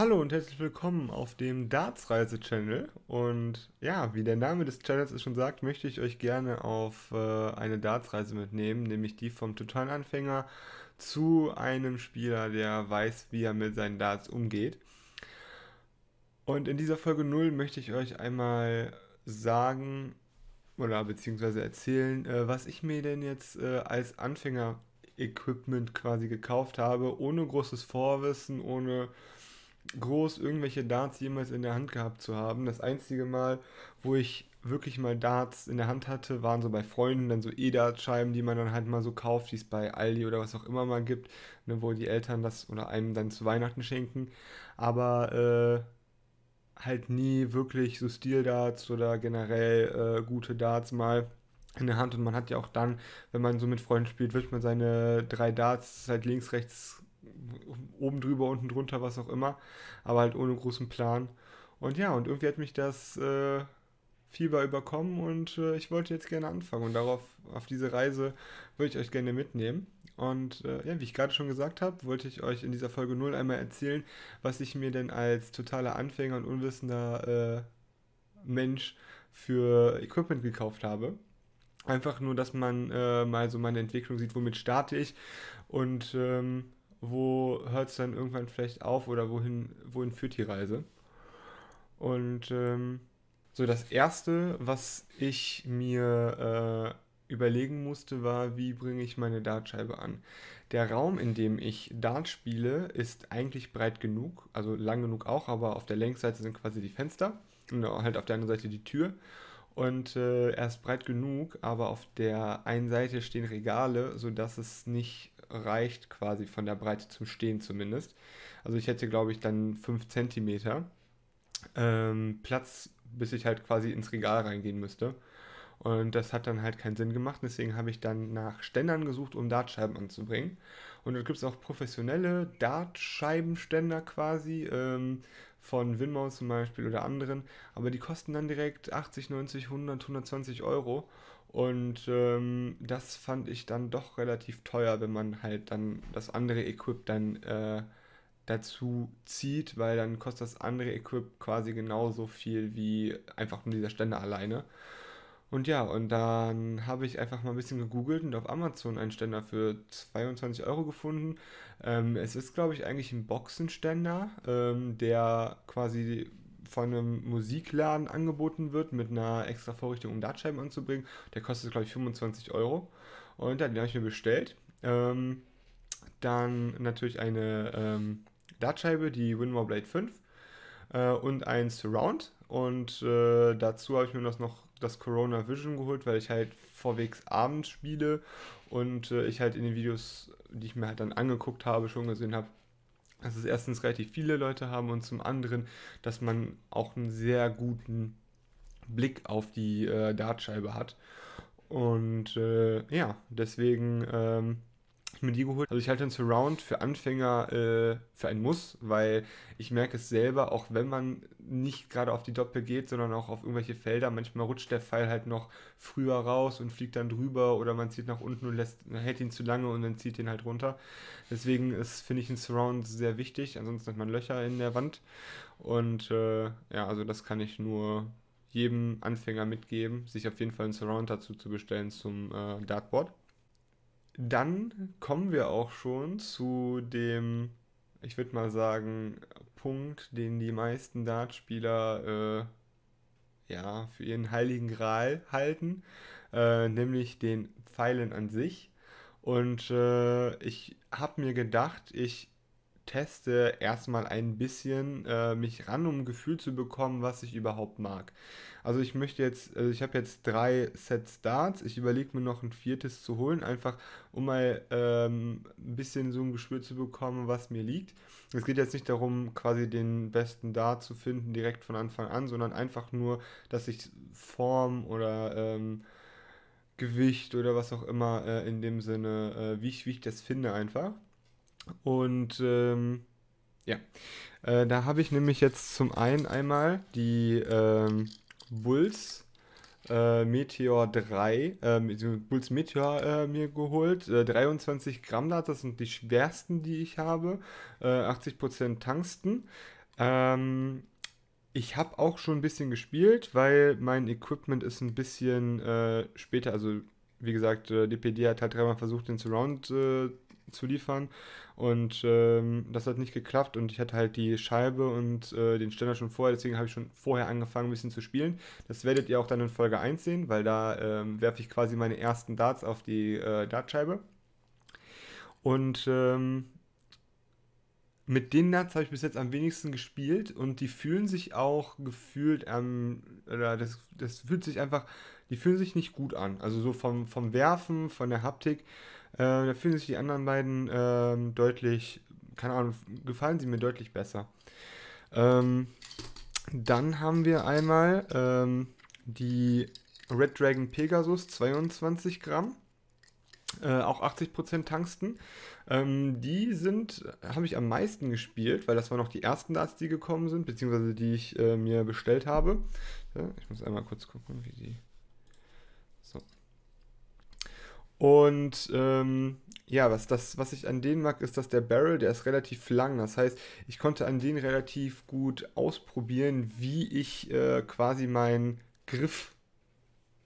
Hallo und herzlich willkommen auf dem Darts Reise Channel. Und ja, wie der Name des Channels es schon sagt, möchte ich euch gerne auf äh, eine Darts Reise mitnehmen, nämlich die vom totalen Anfänger zu einem Spieler, der weiß, wie er mit seinen Darts umgeht. Und in dieser Folge 0 möchte ich euch einmal sagen oder beziehungsweise erzählen, äh, was ich mir denn jetzt äh, als Anfänger Equipment quasi gekauft habe, ohne großes Vorwissen, ohne groß irgendwelche Darts jemals in der Hand gehabt zu haben. Das einzige Mal, wo ich wirklich mal Darts in der Hand hatte, waren so bei Freunden dann so E-Dart-Scheiben, die man dann halt mal so kauft, die es bei Aldi oder was auch immer mal gibt, ne, wo die Eltern das oder einem dann zu Weihnachten schenken. Aber äh, halt nie wirklich so Stil-Darts oder generell äh, gute Darts mal in der Hand und man hat ja auch dann, wenn man so mit Freunden spielt, wird man seine drei Darts halt links, rechts oben drüber, unten drunter, was auch immer, aber halt ohne großen Plan. Und ja, und irgendwie hat mich das äh, Fieber überkommen und äh, ich wollte jetzt gerne anfangen und darauf, auf diese Reise würde ich euch gerne mitnehmen. Und äh, ja, wie ich gerade schon gesagt habe, wollte ich euch in dieser Folge 0 einmal erzählen, was ich mir denn als totaler Anfänger und unwissender äh, Mensch für Equipment gekauft habe. Einfach nur, dass man äh, mal so meine Entwicklung sieht, womit starte ich und ähm, wo hört es dann irgendwann vielleicht auf oder wohin, wohin führt die Reise. Und ähm, so das Erste, was ich mir äh, überlegen musste, war, wie bringe ich meine Dartscheibe an. Der Raum, in dem ich Dart spiele, ist eigentlich breit genug, also lang genug auch, aber auf der Längsseite sind quasi die Fenster und halt auf der anderen Seite die Tür. Und äh, er ist breit genug, aber auf der einen Seite stehen Regale, sodass es nicht reicht quasi von der Breite zum Stehen zumindest. Also ich hätte, glaube ich, dann 5 cm ähm, Platz, bis ich halt quasi ins Regal reingehen müsste. Und das hat dann halt keinen Sinn gemacht. Deswegen habe ich dann nach Ständern gesucht, um Dartscheiben anzubringen. Und dann gibt es auch professionelle Dartscheibenständer quasi. Ähm, von Winmount zum Beispiel oder anderen, aber die kosten dann direkt 80, 90, 100, 120 Euro und ähm, das fand ich dann doch relativ teuer, wenn man halt dann das andere Equip dann äh, dazu zieht, weil dann kostet das andere Equip quasi genauso viel wie einfach nur dieser Ständer alleine. Und ja, und dann habe ich einfach mal ein bisschen gegoogelt und auf Amazon einen Ständer für 22 Euro gefunden. Ähm, es ist, glaube ich, eigentlich ein Boxenständer, ähm, der quasi von einem Musikladen angeboten wird mit einer extra Vorrichtung, um Dartscheiben anzubringen. Der kostet, glaube ich, 25 Euro. Und dann habe ich mir bestellt. Ähm, dann natürlich eine ähm, Dartscheibe, die Winmore Blade 5 äh, und ein Surround. Und äh, dazu habe ich mir das noch das Corona Vision geholt, weil ich halt vorwegs abends spiele und äh, ich halt in den Videos, die ich mir halt dann angeguckt habe, schon gesehen habe, dass es erstens relativ viele Leute haben und zum anderen, dass man auch einen sehr guten Blick auf die äh, Dartscheibe hat. Und äh, ja, deswegen ähm, ich mir die geholt. Also ich halte den Surround für Anfänger äh, für ein Muss, weil ich merke es selber, auch wenn man nicht gerade auf die Doppel geht, sondern auch auf irgendwelche Felder, manchmal rutscht der Pfeil halt noch früher raus und fliegt dann drüber oder man zieht nach unten und lässt, hält ihn zu lange und dann zieht ihn halt runter. Deswegen ist, finde ich, ein Surround sehr wichtig, ansonsten hat man Löcher in der Wand. Und äh, ja, also das kann ich nur jedem Anfänger mitgeben, sich auf jeden Fall einen Surround dazu zu bestellen zum äh, Dartboard dann kommen wir auch schon zu dem, ich würde mal sagen, Punkt, den die meisten Dartspieler äh, ja, für ihren heiligen Gral halten, äh, nämlich den Pfeilen an sich. Und äh, ich habe mir gedacht, ich teste erstmal ein bisschen äh, mich ran, um ein Gefühl zu bekommen, was ich überhaupt mag. Also ich möchte jetzt, also ich habe jetzt drei Sets Darts, ich überlege mir noch ein viertes zu holen, einfach um mal ähm, ein bisschen so ein Gespür zu bekommen, was mir liegt. Es geht jetzt nicht darum, quasi den besten Dart zu finden direkt von Anfang an, sondern einfach nur, dass ich Form oder... Ähm, Gewicht oder was auch immer äh, in dem Sinne, äh, wie, ich, wie ich das finde einfach. Und ähm, ja, äh, da habe ich nämlich jetzt zum einen einmal die ähm, Bulls äh, Meteor 3, äh, Bulls Meteor äh, mir geholt. Äh, 23 Gramm da, das sind die schwersten, die ich habe. Äh, 80% Tangsten. Ähm, ich habe auch schon ein bisschen gespielt, weil mein Equipment ist ein bisschen äh, später, also wie gesagt, äh, DPD hat halt dreimal versucht, den Surround äh, zu liefern und ähm, das hat nicht geklappt und ich hatte halt die Scheibe und äh, den Ständer schon vorher, deswegen habe ich schon vorher angefangen ein bisschen zu spielen. Das werdet ihr auch dann in Folge 1 sehen, weil da ähm, werfe ich quasi meine ersten Darts auf die äh, Dartscheibe. Und ähm, mit den Darts habe ich bis jetzt am wenigsten gespielt und die fühlen sich auch gefühlt ähm, oder das, das fühlt sich einfach die fühlen sich nicht gut an. Also so vom, vom Werfen, von der Haptik, äh, da fühlen sich die anderen beiden äh, deutlich, keine Ahnung, gefallen sie mir deutlich besser. Ähm, dann haben wir einmal ähm, die Red Dragon Pegasus 22 Gramm. Äh, auch 80% Tangsten. Ähm, die sind, habe ich am meisten gespielt, weil das waren noch die ersten Darts, die gekommen sind, beziehungsweise die ich äh, mir bestellt habe. Ja, ich muss einmal kurz gucken, wie die so. Und ähm, ja, was, das, was ich an denen mag, ist, dass der Barrel, der ist relativ lang. Das heißt, ich konnte an denen relativ gut ausprobieren, wie ich äh, quasi meinen Griff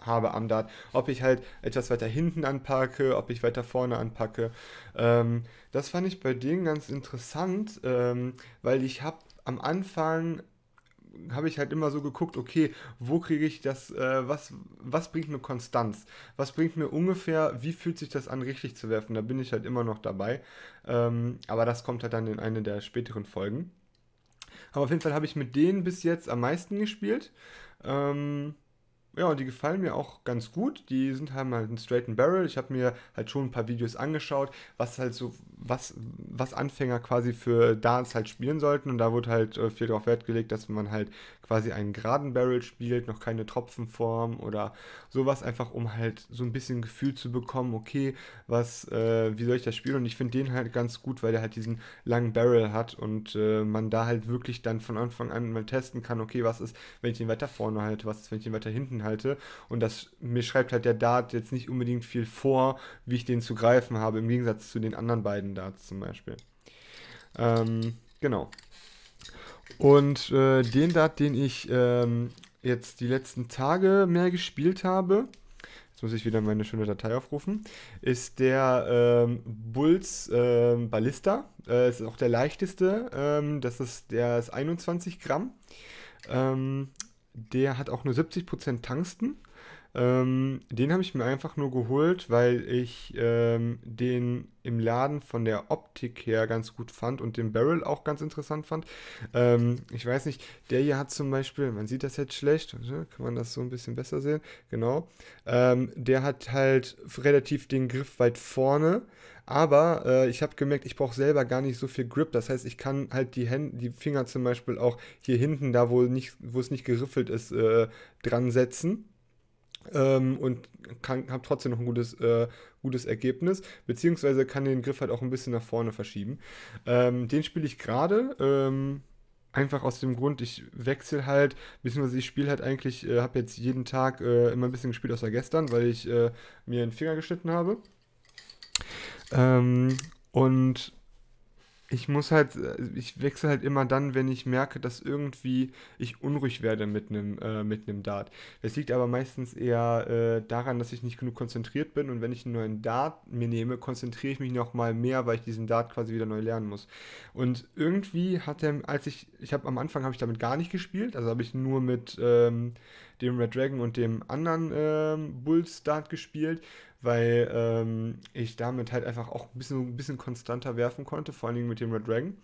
habe am Dart. Ob ich halt etwas weiter hinten anpacke, ob ich weiter vorne anpacke. Ähm, das fand ich bei denen ganz interessant, ähm, weil ich habe am Anfang habe ich halt immer so geguckt, okay, wo kriege ich das, äh, was, was bringt mir Konstanz? Was bringt mir ungefähr, wie fühlt sich das an, richtig zu werfen? Da bin ich halt immer noch dabei. Ähm, aber das kommt halt dann in eine der späteren Folgen. Aber auf jeden Fall habe ich mit denen bis jetzt am meisten gespielt. Ähm, ja, und die gefallen mir auch ganz gut. Die sind halt mal ein Straight and Barrel. Ich habe mir halt schon ein paar Videos angeschaut, was halt so, was, was Anfänger quasi für Darts halt spielen sollten. Und da wurde halt äh, viel darauf Wert gelegt, dass man halt quasi einen geraden Barrel spielt, noch keine Tropfenform oder sowas, einfach um halt so ein bisschen Gefühl zu bekommen, okay, was, äh, wie soll ich das spielen? Und ich finde den halt ganz gut, weil der halt diesen langen Barrel hat und äh, man da halt wirklich dann von Anfang an mal testen kann, okay, was ist, wenn ich den weiter vorne halte, was ist, wenn ich den weiter hinten Inhalte. Und das mir schreibt halt der Dart jetzt nicht unbedingt viel vor, wie ich den zu greifen habe, im Gegensatz zu den anderen beiden Darts zum Beispiel. Ähm, genau. Und äh, den Dart, den ich ähm, jetzt die letzten Tage mehr gespielt habe, jetzt muss ich wieder meine schöne Datei aufrufen, ist der ähm, Bulls ähm, Ballista. Äh, ist auch der leichteste. Ähm, das ist der ist 21 Gramm. Ähm, der hat auch nur 70% Tangsten. Ähm, den habe ich mir einfach nur geholt, weil ich ähm, den im Laden von der Optik her ganz gut fand und den Barrel auch ganz interessant fand. Ähm, ich weiß nicht, der hier hat zum Beispiel, man sieht das jetzt schlecht, ne, kann man das so ein bisschen besser sehen? Genau. Ähm, der hat halt relativ den Griff weit vorne. Aber äh, ich habe gemerkt, ich brauche selber gar nicht so viel Grip. Das heißt, ich kann halt die, Hände, die Finger zum Beispiel auch hier hinten, da wo es nicht, nicht geriffelt ist, äh, dran setzen ähm, und habe trotzdem noch ein gutes, äh, gutes Ergebnis, beziehungsweise kann den Griff halt auch ein bisschen nach vorne verschieben. Ähm, den spiele ich gerade. Ähm, Einfach aus dem Grund, ich wechsle halt, beziehungsweise ich spiele halt eigentlich, äh, habe jetzt jeden Tag äh, immer ein bisschen gespielt außer gestern, weil ich äh, mir einen Finger geschnitten habe. Ähm, und ich muss halt, äh, ich wechsle halt immer dann, wenn ich merke, dass irgendwie ich unruhig werde mit einem äh, mit einem Dart. Das liegt aber meistens eher äh, daran, dass ich nicht genug konzentriert bin und wenn ich einen neuen Dart mir nehme, konzentriere ich mich nochmal mehr, weil ich diesen Dart quasi wieder neu lernen muss. Und irgendwie hat er, als ich, ich habe am Anfang habe ich damit gar nicht gespielt, also habe ich nur mit ähm, dem Red Dragon und dem anderen ähm, Bulls Dart gespielt weil ähm, ich damit halt einfach auch ein bisschen, ein bisschen konstanter werfen konnte, vor allen Dingen mit dem Red Dragon.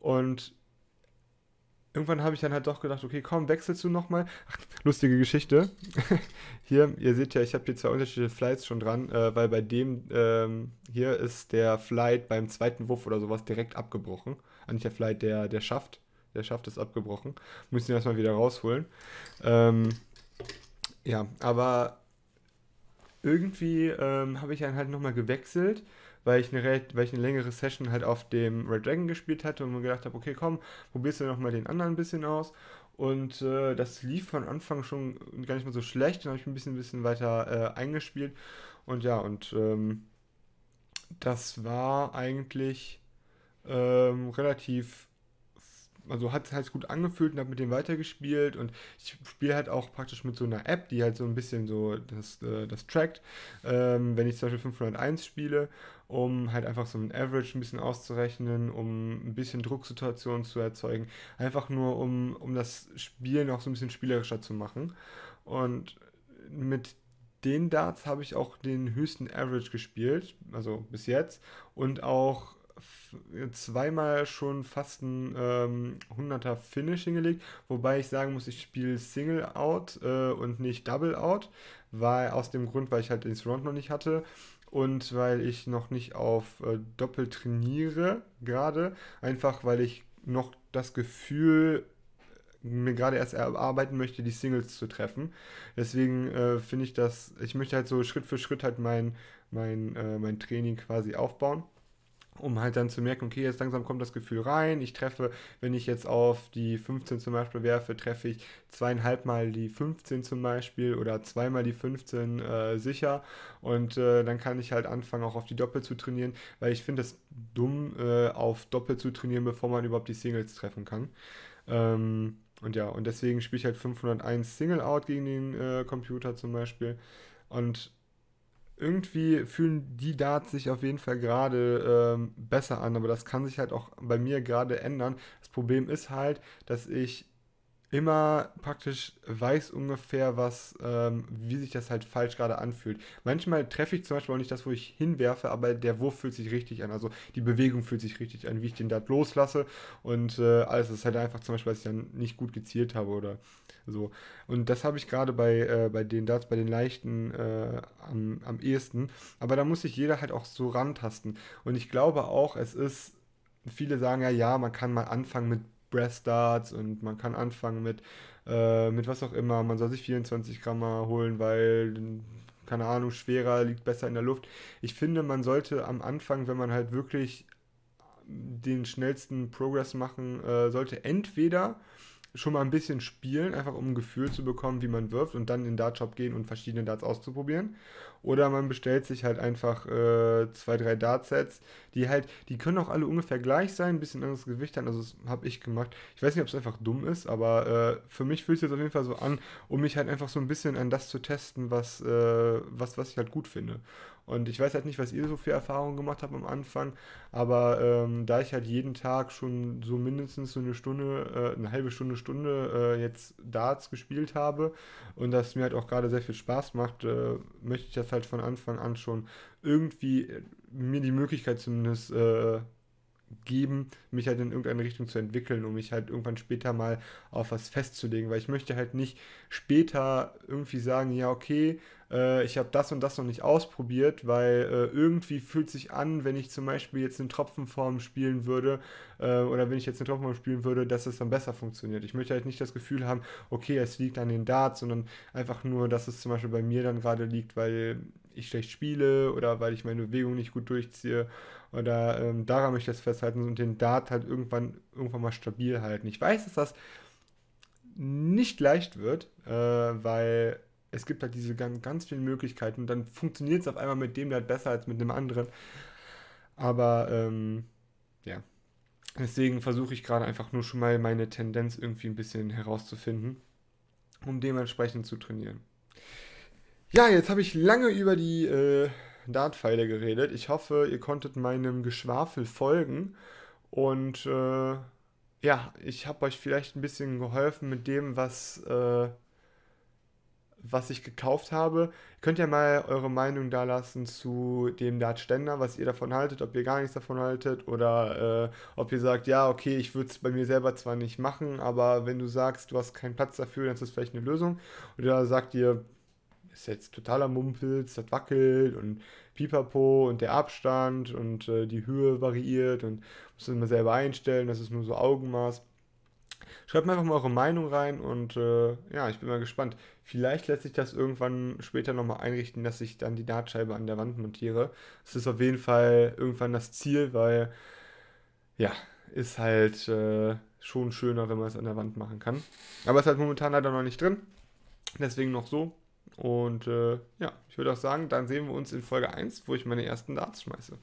Und irgendwann habe ich dann halt doch gedacht, okay, komm, wechselst du nochmal. Lustige Geschichte. hier, ihr seht ja, ich habe hier zwei unterschiedliche Flights schon dran, äh, weil bei dem ähm, hier ist der Flight beim zweiten Wurf oder sowas direkt abgebrochen. Eigentlich ah, der Flight, der, der schafft. Der Schaft ist abgebrochen. Müssen ihn erstmal wieder rausholen. Ähm, ja, aber irgendwie ähm, habe ich einen halt nochmal gewechselt, weil ich, eine, weil ich eine längere Session halt auf dem Red Dragon gespielt hatte und mir gedacht habe, okay, komm, probierst du nochmal den anderen ein bisschen aus. Und äh, das lief von Anfang schon gar nicht mal so schlecht. Dann habe ich ein bisschen, bisschen weiter äh, eingespielt. Und ja, und ähm, das war eigentlich ähm, relativ also hat es halt gut angefühlt und habe mit dem weitergespielt und ich spiele halt auch praktisch mit so einer App, die halt so ein bisschen so das, äh, das trackt, ähm, wenn ich zum Beispiel 501 spiele, um halt einfach so ein Average ein bisschen auszurechnen, um ein bisschen Drucksituationen zu erzeugen, einfach nur um, um das Spiel noch so ein bisschen spielerischer zu machen und mit den Darts habe ich auch den höchsten Average gespielt, also bis jetzt und auch zweimal schon fast ein ähm, 100er Finish hingelegt, wobei ich sagen muss, ich spiele Single Out äh, und nicht Double Out, weil aus dem Grund, weil ich halt den Surround noch nicht hatte und weil ich noch nicht auf äh, Doppel trainiere gerade, einfach weil ich noch das Gefühl äh, mir gerade erst erarbeiten möchte, die Singles zu treffen. Deswegen äh, finde ich das, ich möchte halt so Schritt für Schritt halt mein, mein, äh, mein Training quasi aufbauen um halt dann zu merken, okay, jetzt langsam kommt das Gefühl rein. Ich treffe, wenn ich jetzt auf die 15 zum Beispiel werfe, treffe ich zweieinhalb Mal die 15 zum Beispiel oder zweimal die 15 äh, sicher. Und äh, dann kann ich halt anfangen, auch auf die Doppel zu trainieren, weil ich finde es dumm, äh, auf Doppel zu trainieren, bevor man überhaupt die Singles treffen kann. Ähm, und ja, und deswegen spiele ich halt 501 Single Out gegen den äh, Computer zum Beispiel. Und irgendwie fühlen die Darts sich auf jeden Fall gerade ähm, besser an, aber das kann sich halt auch bei mir gerade ändern. Das Problem ist halt, dass ich immer praktisch weiß ungefähr, was, ähm, wie sich das halt falsch gerade anfühlt. Manchmal treffe ich zum Beispiel auch nicht das, wo ich hinwerfe, aber der Wurf fühlt sich richtig an. Also die Bewegung fühlt sich richtig an, wie ich den Dart loslasse und äh, alles. Das ist halt einfach zum Beispiel, was ich dann nicht gut gezielt habe oder so. Und das habe ich gerade bei, äh, bei den Darts, bei den leichten äh, am, am ehesten. Aber da muss sich jeder halt auch so rantasten. Und ich glaube auch, es ist viele sagen ja, ja, man kann mal anfangen mit breath Starts und man kann anfangen mit, äh, mit was auch immer. Man soll sich 24 Gramm holen, weil keine Ahnung, schwerer, liegt besser in der Luft. Ich finde, man sollte am Anfang, wenn man halt wirklich den schnellsten Progress machen äh, sollte, entweder schon mal ein bisschen spielen, einfach um ein Gefühl zu bekommen, wie man wirft und dann in den Dartshop gehen und verschiedene Darts auszuprobieren. Oder man bestellt sich halt einfach äh, zwei, drei Dartsets, die halt, die können auch alle ungefähr gleich sein, ein bisschen anderes Gewicht haben. Also das habe ich gemacht. Ich weiß nicht, ob es einfach dumm ist, aber äh, für mich fühlt es jetzt auf jeden Fall so an, um mich halt einfach so ein bisschen an das zu testen, was, äh, was, was ich halt gut finde. Und ich weiß halt nicht, was ihr so für Erfahrungen gemacht habt am Anfang, aber ähm, da ich halt jeden Tag schon so mindestens so eine Stunde, äh, eine halbe Stunde, Stunde äh, jetzt Darts gespielt habe und das mir halt auch gerade sehr viel Spaß macht, äh, möchte ich das halt von Anfang an schon irgendwie äh, mir die Möglichkeit zumindest äh, geben, mich halt in irgendeine Richtung zu entwickeln, um mich halt irgendwann später mal auf was festzulegen, weil ich möchte halt nicht später irgendwie sagen, ja, okay, äh, ich habe das und das noch nicht ausprobiert, weil äh, irgendwie fühlt sich an, wenn ich zum Beispiel jetzt in Tropfenform spielen würde äh, oder wenn ich jetzt in Tropfenform spielen würde, dass es dann besser funktioniert. Ich möchte halt nicht das Gefühl haben, okay, es liegt an den Darts, sondern einfach nur, dass es zum Beispiel bei mir dann gerade liegt, weil ich schlecht spiele oder weil ich meine Bewegung nicht gut durchziehe. Oder ähm, daran möchte ich das festhalten und den Dart halt irgendwann, irgendwann mal stabil halten. Ich weiß, dass das nicht leicht wird, äh, weil es gibt halt diese ganz, ganz vielen Möglichkeiten und dann funktioniert es auf einmal mit dem Dart halt besser als mit einem anderen. Aber ähm, ja, deswegen versuche ich gerade einfach nur schon mal meine Tendenz irgendwie ein bisschen herauszufinden, um dementsprechend zu trainieren. Ja, jetzt habe ich lange über die äh, Dartpfeile geredet. Ich hoffe, ihr konntet meinem Geschwafel folgen. Und äh, ja, ich habe euch vielleicht ein bisschen geholfen mit dem, was, äh, was ich gekauft habe. Ihr könnt ja mal eure Meinung da lassen zu dem Dartständer, was ihr davon haltet, ob ihr gar nichts davon haltet oder äh, ob ihr sagt, ja, okay, ich würde es bei mir selber zwar nicht machen, aber wenn du sagst, du hast keinen Platz dafür, dann ist das vielleicht eine Lösung. Oder sagt ihr, ist jetzt totaler Mumpels, das wackelt und pipapo und der Abstand und äh, die Höhe variiert und muss das immer selber einstellen, das ist nur so Augenmaß. Schreibt mir einfach mal eure Meinung rein und äh, ja, ich bin mal gespannt. Vielleicht lässt sich das irgendwann später nochmal einrichten, dass ich dann die Dartscheibe an der Wand montiere. Das ist auf jeden Fall irgendwann das Ziel, weil ja, ist halt äh, schon schöner, wenn man es an der Wand machen kann. Aber es ist halt momentan leider noch nicht drin. Deswegen noch so. Und äh, ja, ich würde auch sagen, dann sehen wir uns in Folge 1, wo ich meine ersten Darts schmeiße.